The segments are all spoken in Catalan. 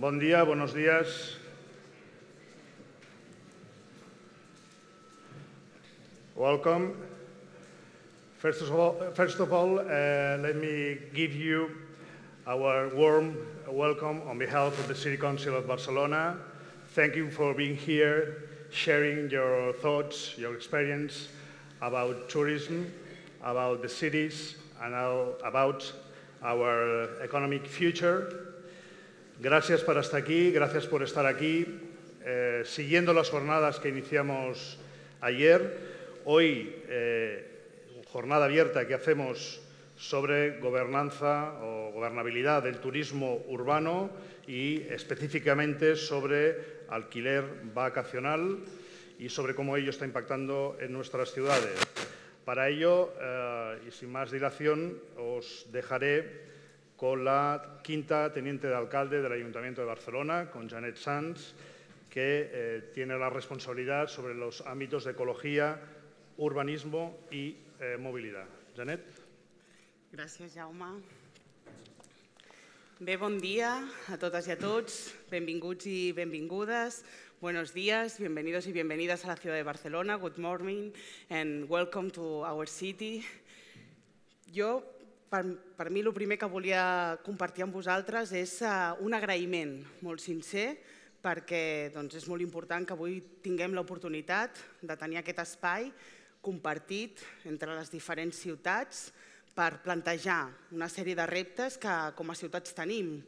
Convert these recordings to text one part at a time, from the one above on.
Buen día, buenos días. Welcome. First of all, first of all uh, let me give you our warm welcome on behalf of the City Council of Barcelona. Thank you for being here, sharing your thoughts, your experience about tourism, about the cities, and about our economic future. Gracias por estar aquí, gracias por estar aquí. Eh, siguiendo las jornadas que iniciamos ayer, hoy eh, jornada abierta que hacemos sobre gobernanza o gobernabilidad del turismo urbano y específicamente sobre alquiler vacacional y sobre cómo ello está impactando en nuestras ciudades. Para ello, eh, y sin más dilación, os dejaré con la quinta teniente de alcalde del Ayuntamiento de Barcelona, con Janet Sanz, que eh, tiene la responsabilidad sobre los ámbitos de ecología, urbanismo y eh, movilidad. Janet. Gràcies, Jaume. Bé, bon dia a totes i a tots, benvinguts i benvingudes. Buenos días, bienvenidos y bienvenidas a la ciudad de Barcelona. Good morning and welcome to our city. Jo per, per mi el primer que volia compartir amb vosaltres és uh, un agraïment molt sincer perquè doncs, és molt important que avui tinguem l'oportunitat de tenir aquest espai compartit entre les diferents ciutats per plantejar una sèrie de reptes que com a ciutats tenim,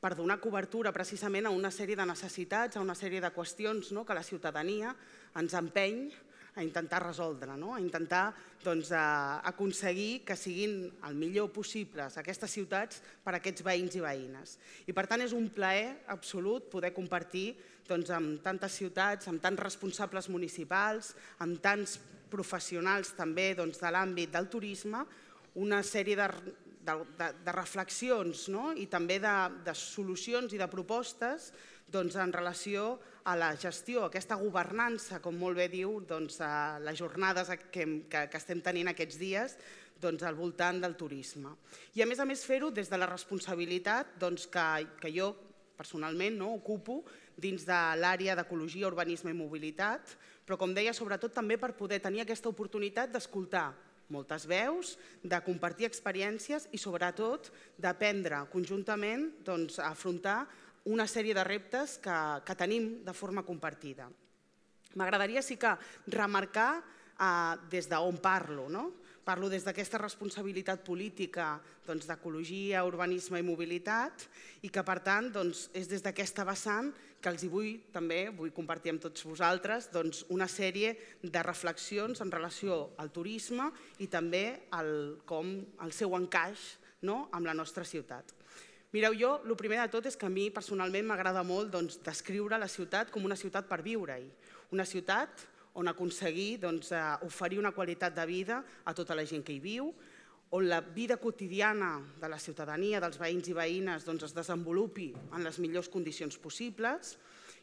per donar cobertura precisament a una sèrie de necessitats, a una sèrie de qüestions no?, que la ciutadania ens empeny a intentar resoldre, no? a intentar doncs, a aconseguir que siguin el millor possibles aquestes ciutats per a aquests veïns i veïnes. I per tant és un plaer absolut poder compartir doncs, amb tantes ciutats, amb tants responsables municipals, amb tants professionals també doncs, de l'àmbit del turisme, una sèrie de de, de, de reflexions no? i també de, de solucions i de propostes doncs, en relació a la gestió, a aquesta governança, com molt bé diu, doncs, a les jornades que, que, que estem tenint aquests dies doncs, al voltant del turisme. I a més a més fer-ho des de la responsabilitat doncs, que, que jo personalment no, ocupo dins de l'àrea d'ecologia, urbanisme i mobilitat, però com deia, sobretot també per poder tenir aquesta oportunitat d'escoltar moltes veus, de compartir experiències i sobretot d'aprendre conjuntament doncs, a afrontar una sèrie de reptes que, que tenim de forma compartida. M'agradaria sí que remarcar eh, des d'on parlo, no? Parlo des d'aquesta responsabilitat política doncs, d'ecologia, doncs, urbanisme i mobilitat i que, per tant, doncs, és des d'aquesta vessant que els hi vull també, vull compartir amb tots vosaltres, doncs, una sèrie de reflexions en relació al turisme i també al, com, el seu encaix no? amb la nostra ciutat. Mireu, jo, el primer de tot és que a mi personalment m'agrada molt doncs, descriure la ciutat com una ciutat per viure-hi, una ciutat on aconseguir doncs, eh, oferir una qualitat de vida a tota la gent que hi viu, on la vida quotidiana de la ciutadania, dels veïns i veïnes, doncs, es desenvolupi en les millors condicions possibles,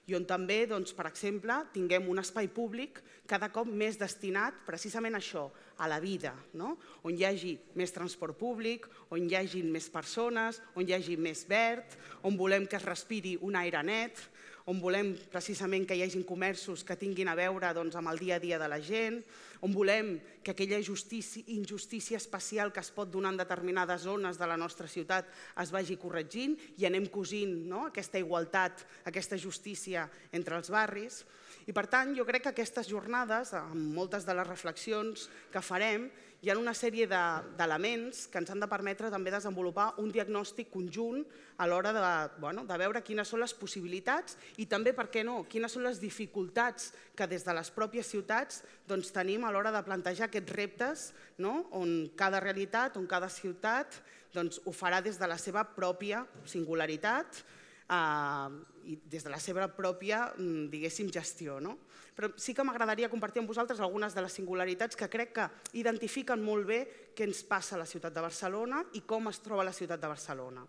i on també, doncs, per exemple, tinguem un espai públic cada cop més destinat precisament a això, a la vida, no? on hi hagi més transport públic, on hi hagi més persones, on hi hagi més verd, on volem que es respiri un aire net, on volem precisament que hi hagin comerços que tinguin a veure doncs, amb el dia a dia de la gent, on volem que aquella justícia, injustícia espacial que es pot donar en determinades zones de la nostra ciutat es vagi corregint i anem cosint no? aquesta igualtat, aquesta justícia entre els barris. I per tant, jo crec que aquestes jornades, amb moltes de les reflexions que farem, hi ha una sèrie d'elements de, que ens han de permetre també desenvolupar un diagnòstic conjunt a l'hora de, bueno, de veure quines són les possibilitats i també, per què no, quines són les dificultats que des de les pròpies ciutats doncs, tenim a l'hora de plantejar aquests reptes no? on cada realitat, on cada ciutat doncs, ho farà des de la seva pròpia singularitat, eh, i des de la seva pròpia, mm, diguéssim, gestió. No? Però sí que m'agradaria compartir amb vosaltres algunes de les singularitats que crec que identifiquen molt bé què ens passa a la ciutat de Barcelona i com es troba la ciutat de Barcelona.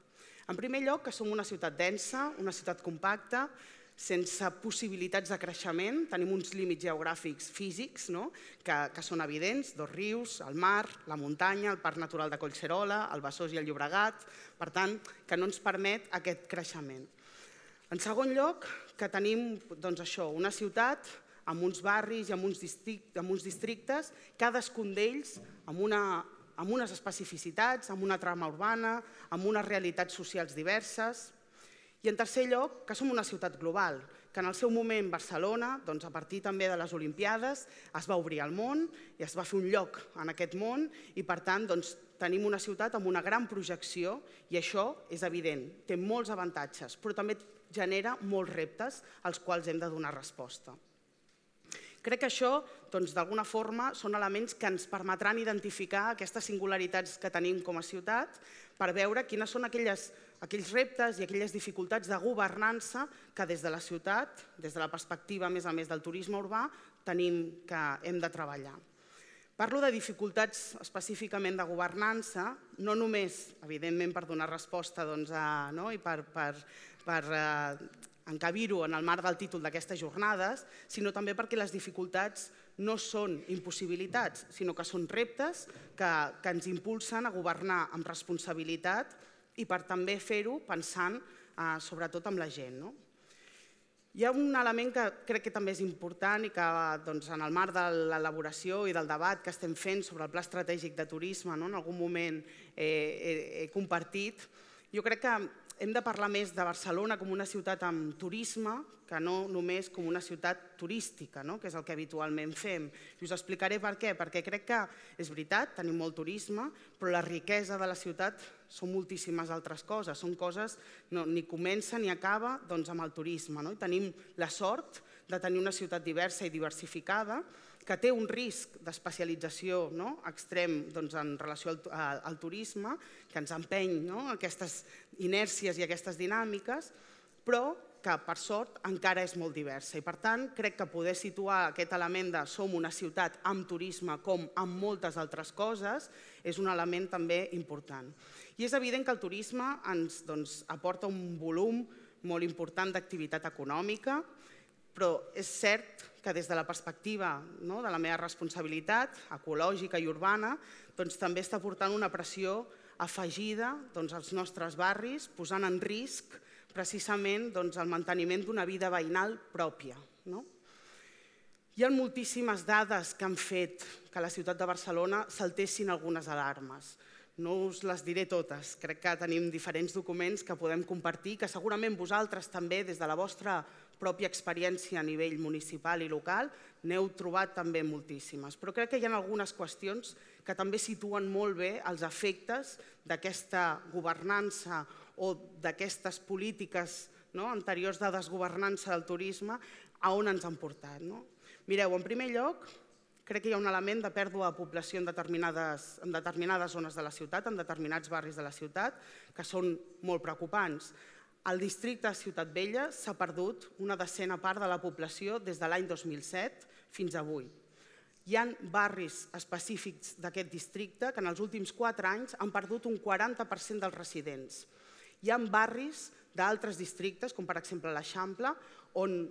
En primer lloc, que som una ciutat densa, una ciutat compacta, sense possibilitats de creixement, tenim uns límits geogràfics físics no? que, que són evidents, dos rius, el mar, la muntanya, el parc natural de Collserola, el Besòs i el Llobregat, per tant, que no ens permet aquest creixement. En segon lloc, que tenim doncs, això, una ciutat amb uns barris i amb uns, districte, amb uns districtes cadascun d'ells amb, una, amb unes especificitats, amb una trama urbana, amb unes realitats socials diverses. I en tercer lloc, que som una ciutat global, que en el seu moment Barcelona, doncs a partir també de les Olimpiades, es va obrir al món i es va fer un lloc en aquest món i per tant doncs, tenim una ciutat amb una gran projecció i això és evident, té molts avantatges, però també genera molts reptes als quals hem de donar resposta. Crec que això, doncs, d'alguna doncs, forma, són elements que ens permetran identificar aquestes singularitats que tenim com a ciutat per veure quines són aquelles, aquells reptes i aquelles dificultats de governança que des de la ciutat, des de la perspectiva, a més a més, del turisme urbà, tenim que hem de treballar. Parlo de dificultats específicament de governança, no només, evidentment, per donar resposta doncs, a, no? i per, per per eh, encabir-ho en el marc del títol d'aquestes jornades, sinó també perquè les dificultats no són impossibilitats, sinó que són reptes que, que ens impulsen a governar amb responsabilitat i per també fer-ho pensant eh, sobretot amb la gent. No? Hi ha un element que crec que també és important i que doncs, en el marc de l'elaboració i del debat que estem fent sobre el Pla Estratègic de Turisme no? en algun moment eh, he compartit, jo crec que hem de parlar més de Barcelona com una ciutat amb turisme que no només com una ciutat turística, no? que és el que habitualment fem. I us explicaré per què, perquè crec que és veritat, tenim molt turisme, però la riquesa de la ciutat són moltíssimes altres coses, són coses no, ni comença ni acaba doncs, amb el turisme. No? I tenim la sort de tenir una ciutat diversa i diversificada, que té un risc d'especialització no? extrem doncs, en relació al, al, al turisme, que ens empeny no? aquestes inèrcies i aquestes dinàmiques, però que, per sort, encara és molt diversa. I, per tant, crec que poder situar aquest element de som una ciutat amb turisme com amb moltes altres coses és un element també important. I és evident que el turisme ens doncs, aporta un volum molt important d'activitat econòmica, però és cert que des de la perspectiva no, de la meva responsabilitat ecològica i urbana doncs, també està portant una pressió afegida doncs, als nostres barris, posant en risc precisament doncs, el manteniment d'una vida veïnal pròpia. No? Hi ha moltíssimes dades que han fet que la ciutat de Barcelona saltessin algunes alarmes. No us les diré totes, crec que tenim diferents documents que podem compartir, que segurament vosaltres també des de la vostra perspectiva pròpia experiència a nivell municipal i local, n'heu trobat també moltíssimes. Però crec que hi ha algunes qüestions que també situen molt bé els efectes d'aquesta governança o d'aquestes polítiques no, anteriors de desgovernança del turisme a on ens han portat. No? Mireu, en primer lloc, crec que hi ha un element de pèrdua de població en determinades, en determinades zones de la ciutat, en determinats barris de la ciutat, que són molt preocupants. Al districte de Ciutat Vella s'ha perdut una decena part de la població des de l'any 2007 fins avui. Hi ha barris específics d'aquest districte que en els últims quatre anys han perdut un 40% dels residents. Hi ha barris d'altres districtes, com per exemple l'Eixample, on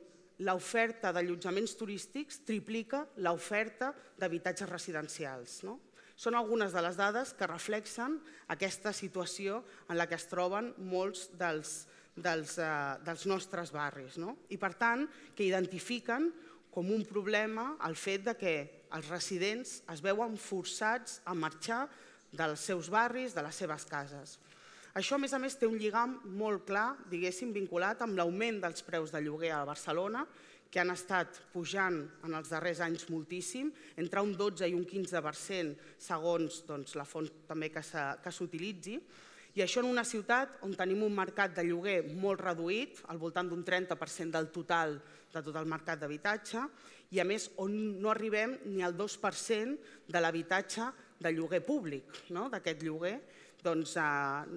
l'oferta d'allotjaments turístics triplica l'oferta d'habitatges residencials. No? Són algunes de les dades que reflexen aquesta situació en la que es troben molts dels dels, eh, dels nostres barris. No? I per tant, que identifiquen com un problema el fet de que els residents es veuen forçats a marxar dels seus barris, de les seves cases. Això, a més a més, té un lligam molt clar, diguéssim, vinculat amb l'augment dels preus de lloguer a Barcelona, que han estat pujant en els darrers anys moltíssim, entre un 12 i un 15% segons doncs, la font també que s'utilitzi. I això en una ciutat on tenim un mercat de lloguer molt reduït, al voltant d'un 30% del total de tot el mercat d'habitatge, i a més on no arribem ni al 2% de l'habitatge de lloguer públic, no? d'aquest lloguer, doncs eh,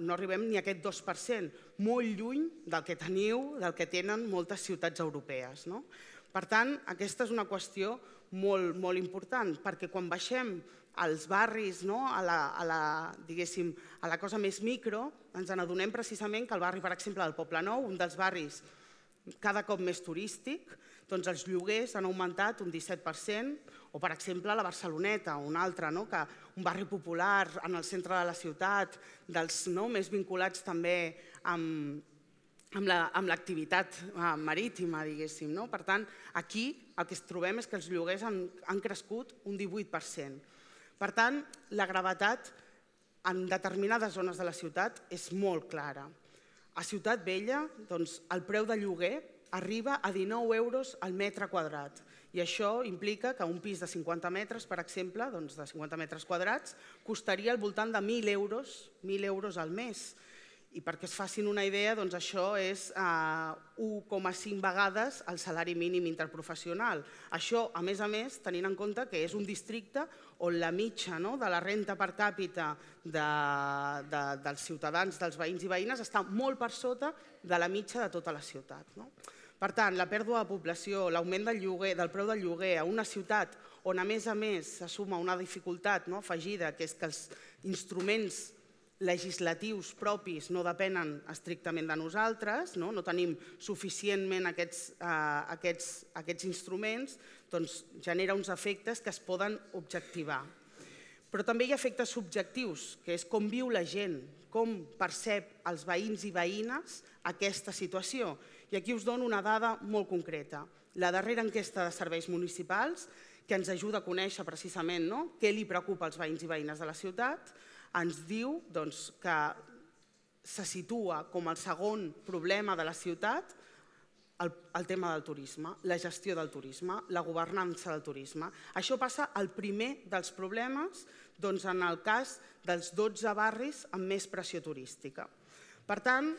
no arribem ni a aquest 2%, molt lluny del que teniu, del que tenen moltes ciutats europees. No? Per tant, aquesta és una qüestió molt, molt important, perquè quan baixem als barris, no? a, la, a, la, diguéssim, a la cosa més micro, ens n'adonem precisament que el barri, per exemple, del Poble Nou, un dels barris cada cop més turístic, doncs els lloguers han augmentat un 17%, o per exemple la Barceloneta, un altre, no? que un barri popular en el centre de la ciutat, dels no? més vinculats també amb, amb l'activitat la, eh, marítima, diguéssim. No? Per tant, aquí el que es trobem és que els lloguers han, han crescut un 18%. Per tant, la gravetat en determinades zones de la ciutat és molt clara. A Ciutat Vella, doncs, el preu de lloguer arriba a 19 euros al metre quadrat i això implica que un pis de 50 metres, per exemple, doncs de 50 metres quadrats, costaria al voltant de 1.000 euros, 1.000 euros al mes. I perquè es facin una idea, doncs això és eh, 1,5 vegades el salari mínim interprofessional. Això, a més a més, tenint en compte que és un districte on la mitja no, de la renta per càpita de, de, dels ciutadans, dels veïns i veïnes, està molt per sota de la mitja de tota la ciutat. No? Per tant, la pèrdua de població, l'augment del, lloguer, del preu del lloguer a una ciutat on, a més a més, se suma una dificultat no, afegida, que és que els instruments legislatius propis no depenen estrictament de nosaltres, no, no tenim suficientment aquests, eh, aquests, aquests instruments, doncs genera uns efectes que es poden objectivar. Però també hi ha efectes subjectius, que és com viu la gent, com percep els veïns i veïnes aquesta situació. I aquí us dono una dada molt concreta. La darrera enquesta de serveis municipals, que ens ajuda a conèixer precisament no? què li preocupa als veïns i veïnes de la ciutat, ens diu doncs, que se situa com el segon problema de la ciutat el, el tema del turisme, la gestió del turisme, la governança del turisme. Això passa al primer dels problemes doncs, en el cas dels 12 barris amb més pressió turística. Per tant,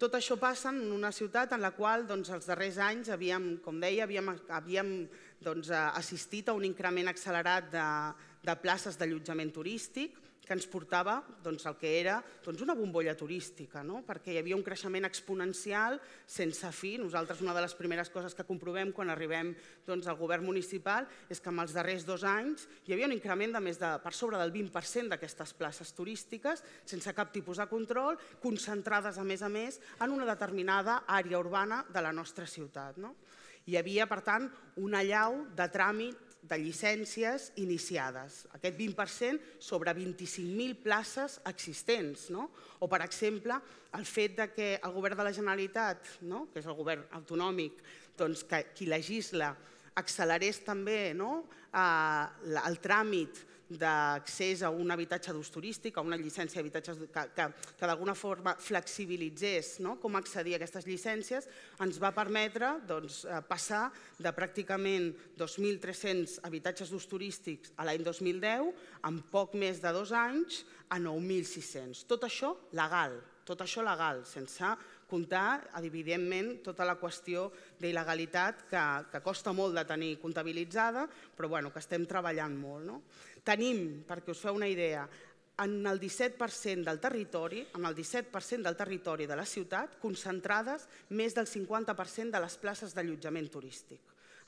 tot això passa en una ciutat en la qual doncs, els darrers anys havíem, com deia, havíem, havíem doncs, assistit a un increment accelerat de, de places d'allotjament turístic, que ens portava doncs, el que era doncs, una bombolla turística, no? perquè hi havia un creixement exponencial sense fi. Nosaltres una de les primeres coses que comprovem quan arribem doncs, al govern municipal és que en els darrers dos anys hi havia un increment de més de per sobre del 20% d'aquestes places turístiques sense cap tipus de control, concentrades a més a més en una determinada àrea urbana de la nostra ciutat. No? Hi havia, per tant, una llau de tràmit de llicències iniciades, aquest 20% sobre 25.000 places existents. No? O, per exemple, el fet de que el govern de la Generalitat, no? que és el govern autonòmic, doncs, que qui legisla accelerés també no? eh, el tràmit d'accés a un habitatge d'ús turístic, a una llicència d'habitatges que, que, que d'alguna forma flexibilitzés no? com accedir a aquestes llicències, ens va permetre doncs, eh, passar de pràcticament 2.300 habitatges d'ús turístics a l'any 2010, en poc més de dos anys, a 9.600. Tot això legal, tot això legal, sense comptar, evidentment, tota la qüestió d'il·legalitat que, que costa molt de tenir comptabilitzada, però bueno, que estem treballant molt. No? Tenim, perquè us feu una idea, en el 17% del territori, en el 17% del territori de la ciutat, concentrades més del 50% de les places d'allotjament turístic.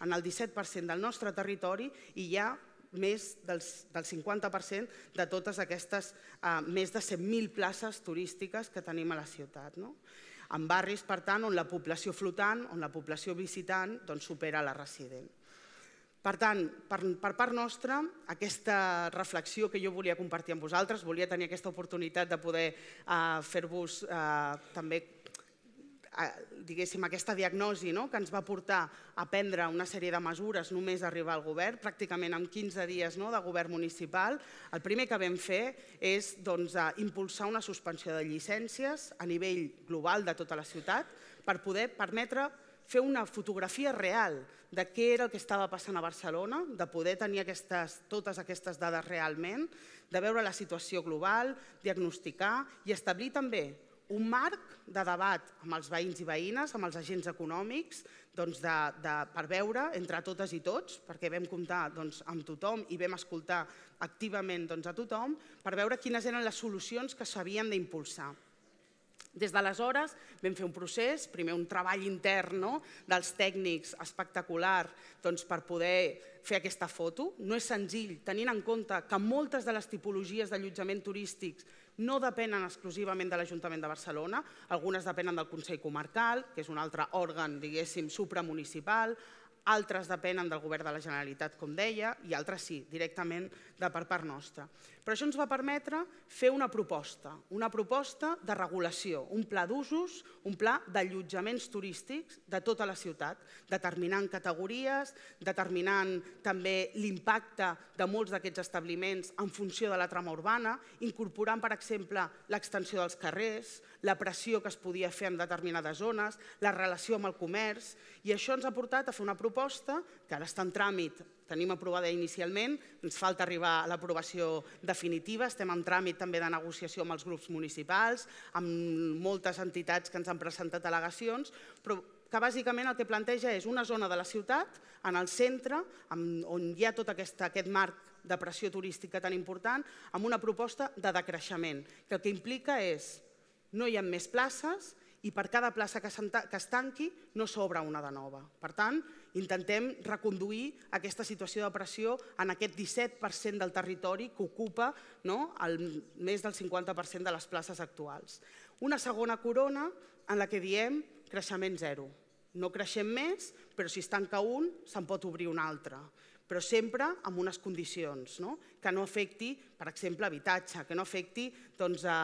En el 17% del nostre territori hi ha més del, del 50% de totes aquestes eh, més de 100.000 places turístiques que tenim a la ciutat. No? en barris, per tant, on la població flotant, on la població visitant doncs, supera la resident. Per tant, per, per part nostra, aquesta reflexió que jo volia compartir amb vosaltres, volia tenir aquesta oportunitat de poder eh, fer-vos eh, també diguéssim, aquesta diagnosi no? que ens va portar a prendre una sèrie de mesures només arribar al govern, pràcticament amb 15 dies no? de govern municipal, el primer que vam fer és doncs, impulsar una suspensió de llicències a nivell global de tota la ciutat per poder permetre fer una fotografia real de què era el que estava passant a Barcelona, de poder tenir aquestes, totes aquestes dades realment, de veure la situació global, diagnosticar i establir també un marc de debat amb els veïns i veïnes, amb els agents econòmics, doncs de, de, per veure entre totes i tots, perquè vam comptar doncs, amb tothom i vam escoltar activament doncs, a tothom, per veure quines eren les solucions que s'havien d'impulsar. Des d'aleshores vam fer un procés, primer un treball intern no? dels tècnics espectacular doncs, per poder fer aquesta foto. No és senzill, tenint en compte que moltes de les tipologies d'allotjament turístics no depenen exclusivament de l'Ajuntament de Barcelona, algunes depenen del Consell Comarcal, que és un altre òrgan, diguéssim, supramunicipal, altres depenen del govern de la Generalitat, com deia, i altres sí, directament de per part nostra. Però això ens va permetre fer una proposta, una proposta de regulació, un pla d'usos, un pla d'allotjaments turístics de tota la ciutat, determinant categories, determinant també l'impacte de molts d'aquests establiments en funció de la trama urbana, incorporant, per exemple, l'extensió dels carrers, la pressió que es podia fer en determinades zones, la relació amb el comerç, i això ens ha portat a fer una proposta que ara està en tràmit tenim aprovada inicialment, ens falta arribar a l'aprovació definitiva, estem en tràmit també de negociació amb els grups municipals, amb moltes entitats que ens han presentat al·legacions, però que bàsicament el que planteja és una zona de la ciutat, en el centre, on hi ha tot aquest, aquest marc de pressió turística tan important, amb una proposta de decreixement, que el que implica és no hi ha més places i per cada plaça que es tanqui no s'obre una de nova. Per tant, Intentem reconduir aquesta situació de pressió en aquest 17% del territori que ocupa no, el, més del 50% de les places actuals. Una segona corona en la que diem creixement zero. No creixem més, però si es tanca un, se'n pot obrir un altre però sempre amb unes condicions, no? que no afecti, per exemple, habitatge, que no afecti doncs, a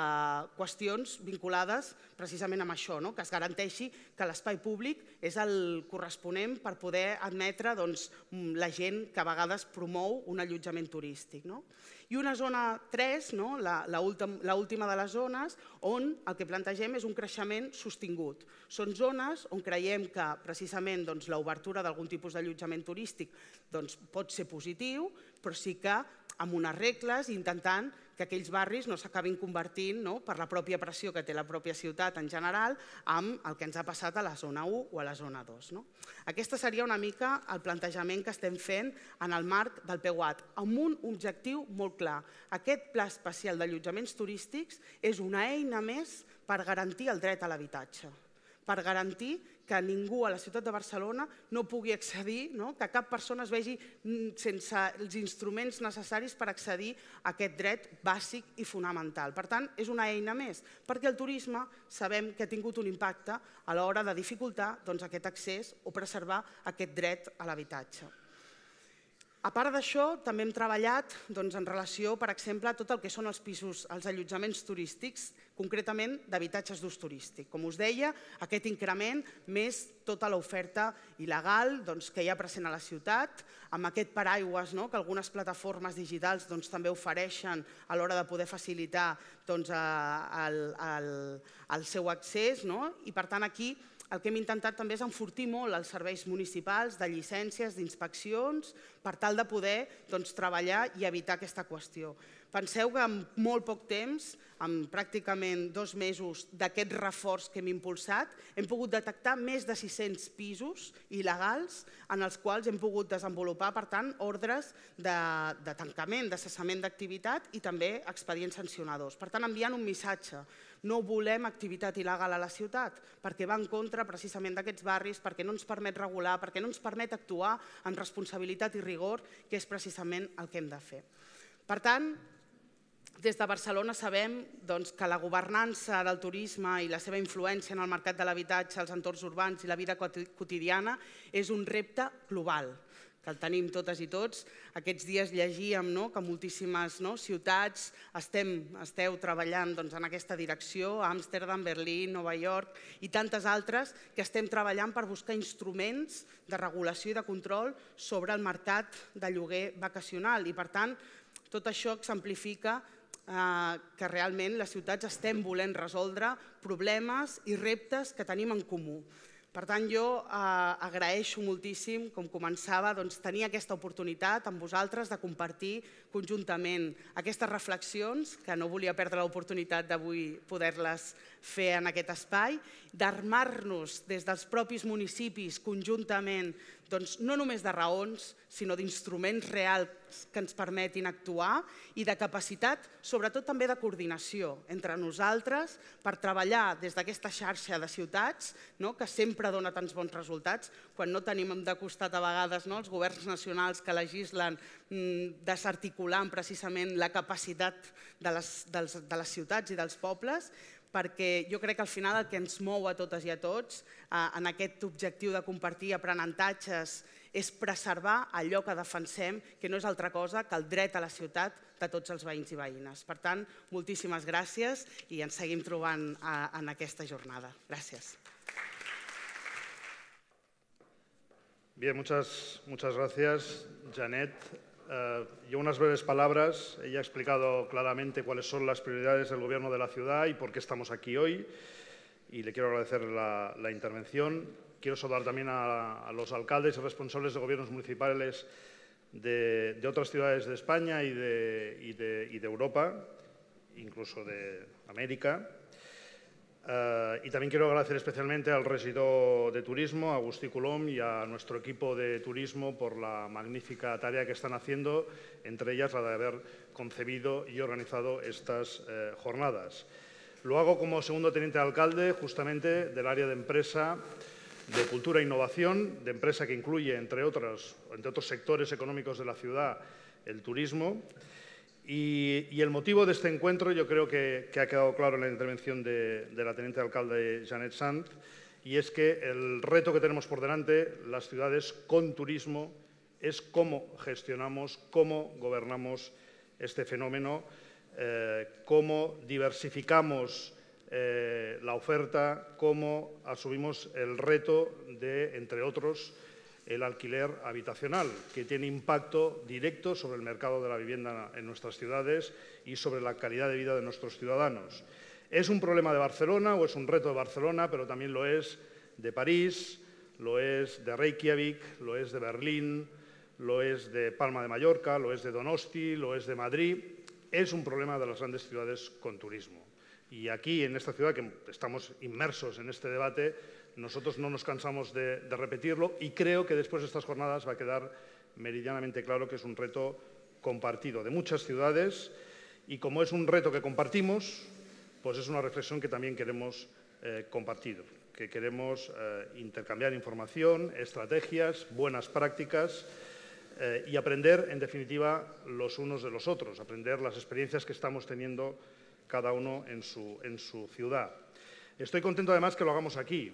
eh, qüestions vinculades precisament amb això, no? que es garanteixi que l'espai públic és el corresponent per poder admetre doncs, la gent que a vegades promou un allotjament turístic. No? i una zona 3, no? l'última de les zones, on el que plantegem és un creixement sostingut. Són zones on creiem que precisament doncs, l'obertura d'algun tipus d'allotjament turístic doncs, pot ser positiu, però sí que amb unes regles intentant que aquells barris no s'acabin convertint no, per la pròpia pressió que té la pròpia ciutat en general amb el que ens ha passat a la zona 1 o a la zona 2. No? Aquesta seria una mica el plantejament que estem fent en el marc del PEUAT, amb un objectiu molt clar. Aquest pla especial d'allotjaments turístics és una eina més per garantir el dret a l'habitatge per garantir que ningú a la ciutat de Barcelona no pugui accedir, no? que cap persona es vegi mm, sense els instruments necessaris per accedir a aquest dret bàsic i fonamental. Per tant, és una eina més, perquè el turisme sabem que ha tingut un impacte a l'hora de dificultar doncs, aquest accés o preservar aquest dret a l'habitatge. A part d'això, també hem treballat doncs, en relació, per exemple, a tot el que són els pisos, els allotjaments turístics, concretament d'habitatges d'ús turístic. Com us deia, aquest increment més tota l'oferta il·legal doncs, que hi ha present a la ciutat, amb aquest paraigües no?, que algunes plataformes digitals doncs, també ofereixen a l'hora de poder facilitar doncs, a, a, a, el, el seu accés. No? I per tant, aquí el que hem intentat també és enfortir molt els serveis municipals de llicències, d'inspeccions, per tal de poder doncs, treballar i evitar aquesta qüestió. Penseu que en molt poc temps, en pràcticament dos mesos d'aquest reforç que hem impulsat, hem pogut detectar més de 600 pisos il·legals en els quals hem pogut desenvolupar, per tant, ordres de, de tancament, de cessament d'activitat i també expedients sancionadors. Per tant, enviant un missatge. No volem activitat il·legal a la ciutat perquè va en contra precisament d'aquests barris, perquè no ens permet regular, perquè no ens permet actuar amb responsabilitat i rigor, que és precisament el que hem de fer. Per tant, des de Barcelona sabem doncs, que la governança del turisme i la seva influència en el mercat de l'habitatge, els entorns urbans i la vida quotidiana és un repte global que el tenim totes i tots. Aquests dies llegíem no, que moltíssimes no, ciutats estem, esteu treballant doncs, en aquesta direcció, Amsterdam, Berlín, Nova York i tantes altres, que estem treballant per buscar instruments de regulació i de control sobre el mercat de lloguer vacacional. I, per tant, tot això s'amplifica Eh, que realment les ciutats estem volent resoldre problemes i reptes que tenim en comú. Per tant, jo eh, agraeixo moltíssim, com començava, doncs, tenir aquesta oportunitat amb vosaltres de compartir conjuntament aquestes reflexions, que no volia perdre l'oportunitat d'avui poder-les fer en aquest espai, d'armar-nos des dels propis municipis conjuntament doncs, no només de raons, sinó d'instruments reals que ens permetin actuar i de capacitat, sobretot també de coordinació entre nosaltres per treballar des d'aquesta xarxa de ciutats no? que sempre dona tants bons resultats quan no tenim de costat a vegades no? els governs nacionals que legislen mm, desarticulant precisament la capacitat de les, dels, de les ciutats i dels pobles, perquè jo crec que al final el que ens mou a totes i a tots eh, en aquest objectiu de compartir aprenentatges és preservar allò que defensem, que no és altra cosa que el dret a la ciutat de tots els veïns i veïnes. Per tant, moltíssimes gràcies i ens seguim trobant eh, en aquesta jornada. Gràcies. Bien, muchas, muchas gracias, Janet. Eh, yo unas breves palabras. Ella ha explicado claramente cuáles son las prioridades del Gobierno de la ciudad y por qué estamos aquí hoy. Y le quiero agradecer la, intervención. Quiero saludar también a, los alcaldes y responsables de gobiernos municipales de, otras ciudades de España y de Europa, incluso de América. Eh, y también quiero agradecer especialmente al regidor de Turismo, Agustí Colom, y a nuestro equipo de Turismo por la magnífica tarea que están haciendo, entre ellas la de haber concebido y organizado estas eh, jornadas. Lo hago como segundo teniente de alcalde, justamente del área de empresa, de cultura e innovación, de empresa que incluye, entre entre otros sectores económicos de la ciudad, el turismo. Y, el motivo de este encuentro yo creo que, ha quedado claro en la intervención de, la teniente alcalde Janet Sand, y es que el reto que tenemos por delante, las ciudades con turismo, es cómo gestionamos, cómo gobernamos este fenómeno, eh, cómo diversificamos eh, la oferta, cómo asumimos el reto de, entre otros, el alquiler habitacional, que tiene impacto directo sobre el mercado de la vivienda en nuestras ciudades y sobre la calidad de vida de nuestros ciudadanos. Es un problema de Barcelona o es un reto de Barcelona, pero también lo es de París, lo es de Reykjavik, lo es de Berlín, lo es de Palma de Mallorca, lo es de Donosti, lo es de Madrid. Es un problema de las grandes ciudades con turismo. Y aquí, en esta ciudad, que estamos inmersos en este debate, nosotros no nos cansamos de, repetirlo y creo que después de estas jornadas va a quedar meridianamente claro que es un reto compartido de muchas ciudades y como es un reto que compartimos, pues es una reflexión que también queremos eh, compartir, que queremos eh, intercambiar información, estrategias, buenas prácticas eh, y aprender, en definitiva, los unos de los otros, aprender las experiencias que estamos teniendo cada uno en su ciudad. Estoy contento además que lo hagamos aquí,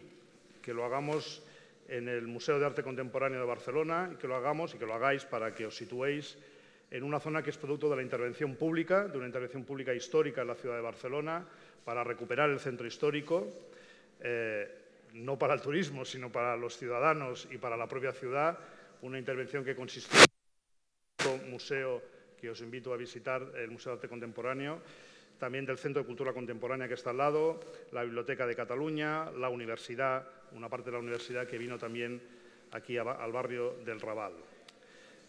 que lo hagamos en el Museo de Arte Contemporáneo de Barcelona y que lo hagamos y que lo hagáis para que os situéis en una zona que es producto de la intervención pública, de una intervención pública histórica en la ciudad de Barcelona, para recuperar el centro histórico, eh, no para el turismo, sino para los ciudadanos y para la propia ciudad, una intervención que consistió en un museo que os invito a visitar, el Museo de Arte Contemporáneo, también del Centro de Cultura Contemporánea que está al lado, la Biblioteca de Cataluña, la Universidad, una parte de la Universidad que vino también aquí al barrio del Raval,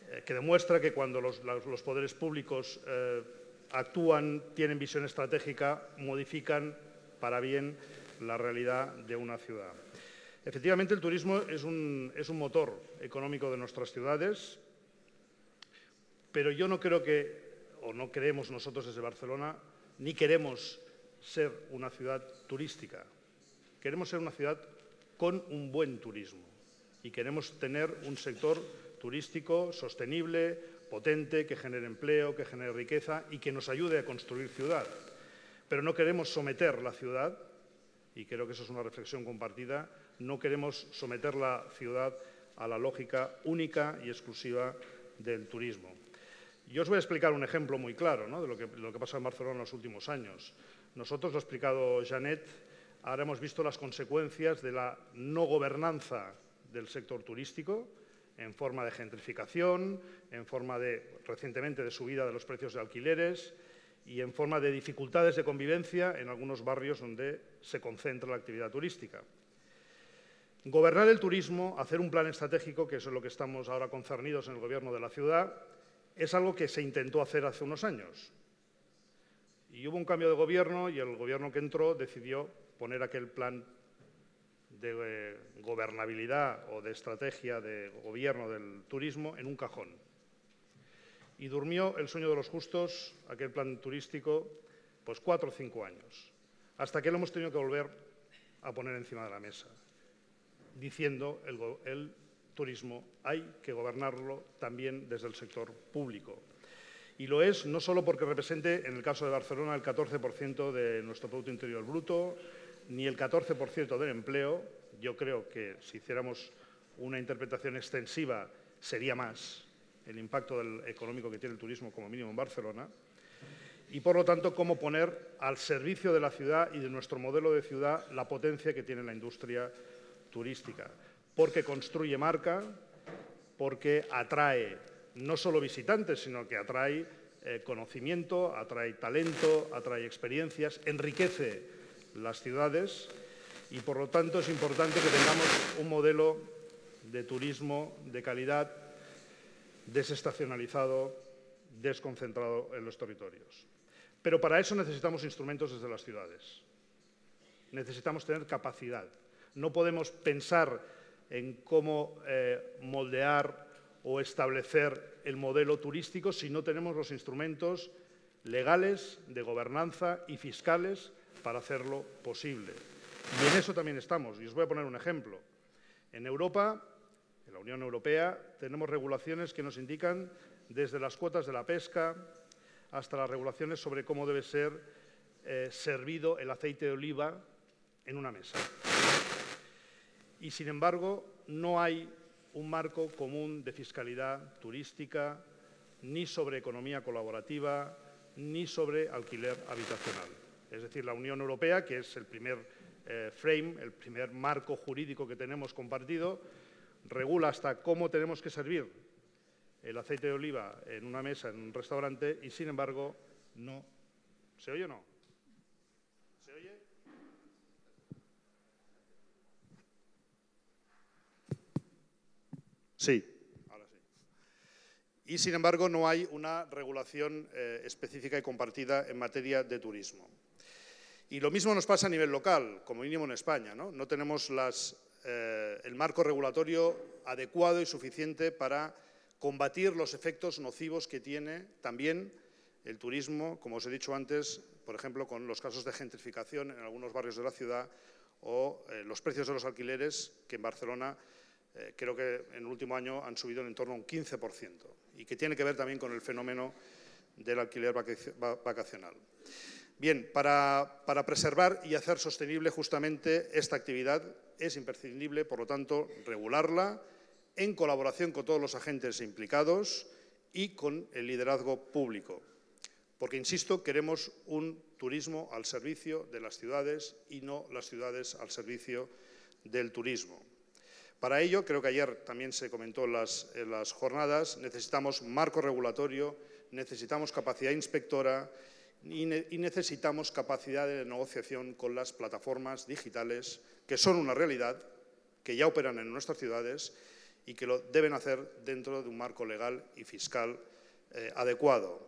eh, que demuestra que cuando los, poderes públicos eh, actúan, tienen visión estratégica, modifican para bien la realidad de una ciudad. Efectivamente, el turismo es un motor económico de nuestras ciudades, pero yo no creo que, o no creemos nosotros desde Barcelona, ni queremos ser una ciudad turística. Queremos ser una ciudad con un buen turismo y queremos tener un sector turístico sostenible, potente, que genere empleo, que genere riqueza y que nos ayude a construir ciudad. Pero no queremos someter la ciudad, y creo que eso es una reflexión compartida, no queremos someter la ciudad a la lógica única y exclusiva del turismo. Yo os voy a explicar un ejemplo muy claro de lo que, lo que en Barcelona en los últimos años. Nosotros, lo ha explicado Janet, ahora hemos visto las consecuencias de la no gobernanza del sector turístico en forma de gentrificación, en forma de, recientemente, de subida de los precios de alquileres y en forma de dificultades de convivencia en algunos barrios donde se concentra la actividad turística. Gobernar el turismo, hacer un plan estratégico, que es lo que estamos ahora concernidos en el Gobierno de la ciudad, es algo que se intentó hacer hace unos años. Y hubo un cambio de gobierno y el gobierno que entró decidió poner aquel plan de eh, gobernabilidad o de estrategia de gobierno del turismo en un cajón. Y durmió el sueño de los justos, aquel plan turístico, pues cuatro o cinco años, hasta que lo hemos tenido que volver a poner encima de la mesa, diciendo el, turismo hay que gobernarlo también desde el sector público. Y lo es no solo porque represente, en el caso de Barcelona, el 14% de nuestro Producto Interior Bruto, ni el 14% del empleo. Yo creo que si hiciéramos una interpretación extensiva sería más el impacto económico que tiene el turismo como mínimo en Barcelona y por lo tanto cómo poner al servicio de la ciudad y de nuestro modelo de ciudad la potencia que tiene la industria turística porque construye marca, porque atrae no solo visitantes, sino que atrae eh, conocimiento, atrae talento, atrae experiencias, enriquece las ciudades y por lo tanto es importante que tengamos un modelo de turismo de calidad desestacionalizado, desconcentrado en los territorios. Pero para eso necesitamos instrumentos desde las ciudades. Necesitamos tener capacidad. No podemos pensar en cómo eh, moldear o establecer el modelo turístico si no tenemos los instrumentos legales, de gobernanza y fiscales para hacerlo posible. Y en eso también estamos. Y os voy a poner un ejemplo. En Europa, en la Unión Europea, tenemos regulaciones que nos indican desde las cuotas de la pesca hasta las regulaciones sobre cómo debe ser eh, servido el aceite de oliva en una mesa y, sin embargo, no hay un marco común de fiscalidad turística, ni sobre economía colaborativa, ni sobre alquiler habitacional. Es decir, la Unión Europea, que es el primer eh, frame, el primer marco jurídico que tenemos compartido, regula hasta cómo tenemos que servir el aceite de oliva en una mesa, en un restaurante, y sin embargo, no. ¿Se oye o no? Sí, ahora sí. Y sin embargo no hay una regulación eh, específica y compartida en materia de turismo. Y lo mismo nos pasa a nivel local, como mínimo en España. No, tenemos eh, el marco regulatorio adecuado y suficiente para combatir los efectos nocivos que tiene también el turismo, como os he dicho antes, por ejemplo, con los casos de gentrificación en algunos barrios de la ciudad o eh, los precios de los alquileres, que en Barcelona eh, creo que en el último año han subido en torno a un 15% y que tiene que ver también con el fenómeno del alquiler vacacional. Bien, para, para, preservar y hacer sostenible justamente esta actividad es imprescindible, por lo tanto, regularla en colaboración con todos los agentes implicados y con el liderazgo público. Porque, insisto, queremos un turismo al servicio de las ciudades y no las ciudades al servicio del turismo. Para ello, creo que ayer también se comentó en las, jornadas, necesitamos marco regulatorio, necesitamos capacidad inspectora y, necesitamos capacidad de negociación con las plataformas digitales, que son una realidad, que ya operan en nuestras ciudades y que lo deben hacer dentro de un marco legal y fiscal eh, adecuado.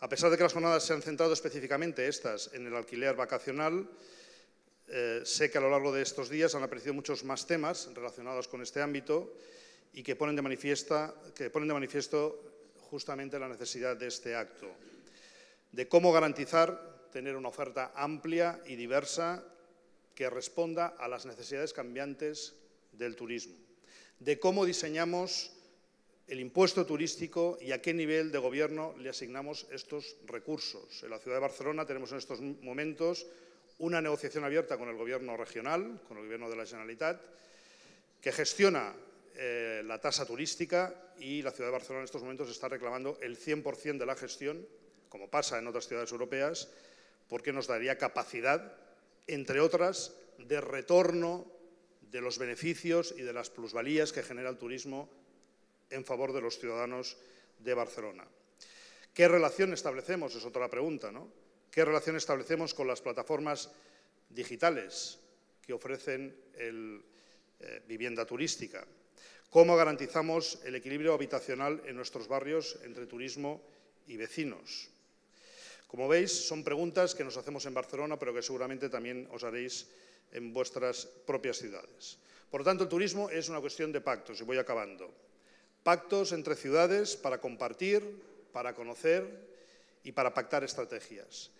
A pesar de que las jornadas se han centrado específicamente estas en el alquiler vacacional, eh, sé que a lo largo de estos días han aparecido muchos más temas relacionados con este ámbito y que que ponen de manifiesto justamente la necesidad de este acto, de cómo garantizar tener una oferta amplia y diversa que responda a las necesidades cambiantes del turismo, de cómo diseñamos el impuesto turístico y a qué nivel de gobierno le asignamos estos recursos. En la ciudad de Barcelona tenemos en estos momentos una negociación abierta con el gobierno regional, con el gobierno de la Generalitat, que gestiona eh, la tasa turística y la ciudad de Barcelona en estos momentos está reclamando el 100% de la gestión, como pasa en otras ciudades europeas, porque nos daría capacidad, entre otras, de retorno de los beneficios y de las plusvalías que genera el turismo en favor de los ciudadanos de Barcelona. ¿Qué relación establecemos? Es otra pregunta, ¿no? ¿Qué relación establecemos con las plataformas digitales que ofrecen el, eh, vivienda turística? ¿Cómo garantizamos el equilibrio habitacional en nuestros barrios entre turismo y vecinos? Como veis, son preguntas que nos hacemos en Barcelona, pero que seguramente también os haréis en vuestras propias ciudades. Por lo tanto, el turismo es una cuestión de pactos, y voy acabando. Pactos entre ciudades para compartir, para conocer y para pactar estrategias.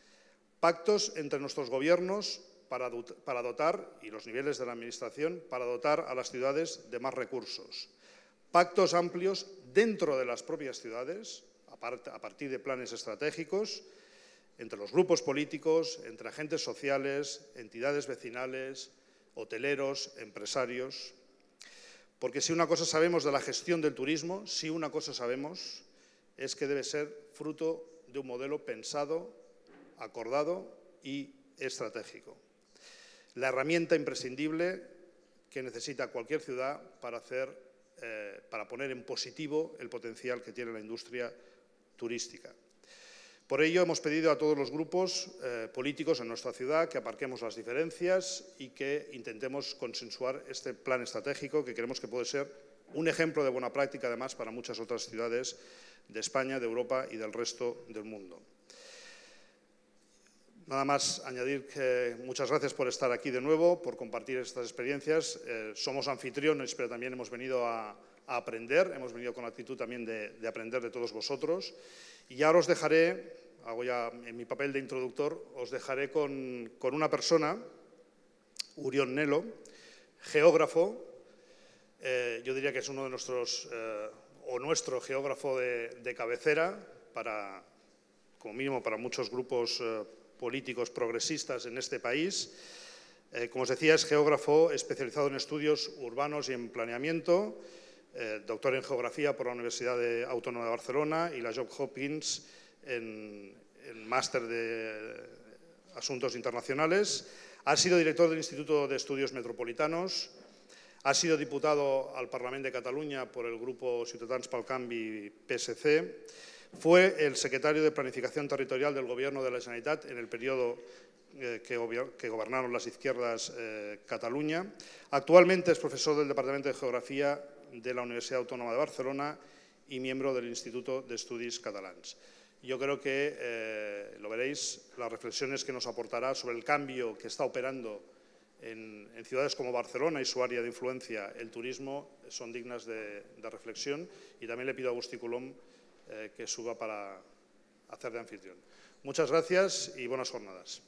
Pactos entre nuestros gobiernos para, dotar, y los niveles de la Administración, para dotar a las ciudades de más recursos. Pactos amplios dentro de las propias ciudades, a partir de planes estratégicos, entre los grupos políticos, entre agentes sociales, entidades vecinales, hoteleros, empresarios. Porque si una cosa sabemos de la gestión del turismo, si una cosa sabemos, es que debe ser fruto de un modelo pensado acordado y estratégico. La herramienta imprescindible que necesita cualquier ciudad eh, para, poner en positivo el potencial que tiene la industria turística. Por ello, hemos pedido a todos los grupos eh, políticos en nuestra ciudad que aparquemos las diferencias y que intentemos consensuar este plan estratégico que creemos que puede ser un ejemplo de buena práctica, además, para muchas otras ciudades de España, de Europa y del resto del mundo. Nada más añadir que muchas gracias por estar aquí de nuevo, por compartir estas experiencias. Eh, somos anfitriones, pero también hemos venido a, aprender, hemos venido con la actitud también de, aprender de todos vosotros. Y ahora os dejaré, hago ya en mi papel de introductor, os dejaré con, una persona, Urión Nelo, geógrafo, eh, yo diría que es uno de nuestros, eh, o nuestro geógrafo de, cabecera, para, como mínimo para muchos grupos políticos progresistas en este país. Eh, como os decía, es geógrafo especializado en estudios urbanos y en planeamiento, eh, doctor en geografía por la Universidad Autónoma de Barcelona y la Job Hopkins en, en máster de asuntos internacionales. Ha sido director del Instituto de Estudios Metropolitanos, ha sido diputado al Parlamento de Cataluña... por el grupo Ciutadans pel PSC, fue el secretario de Planificación Territorial del Gobierno de la Generalitat en el periodo eh, que, gobernaron las izquierdas eh, Cataluña. Actualmente es profesor del Departamento de Geografía de la Universidad Autónoma de Barcelona y miembro del Instituto de Estudios Catalans. Yo creo que, eh, lo veréis, las reflexiones que nos aportará sobre el cambio que está operando en, ciudades como Barcelona y su área de influencia el turismo son dignas de, reflexión y también le pido a Agustí eh, que suba para hacer de anfitrión. Muchas gracias y buenas jornadas.